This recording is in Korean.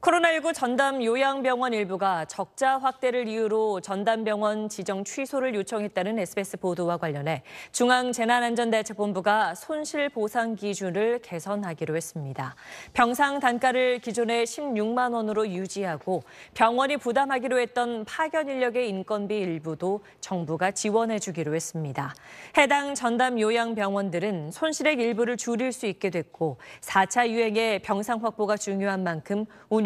코로나19 전담 요양병원 일부가 적자 확대를 이유로 전담병원 지정 취소를 요청했다는 SBS 보도와 관련해 중앙재난안전대책본부가 손실보상 기준을 개선하기로 했습니다. 병상 단가를 기존의 16만 원으로 유지하고 병원이 부담하기로 했던 파견 인력의 인건비 일부도 정부가 지원해 주기로 했습니다. 해당 전담 요양병원들은 손실액 일부를 줄일 수 있게 됐고 4차 유행의 병상 확보가 중요한 만큼 운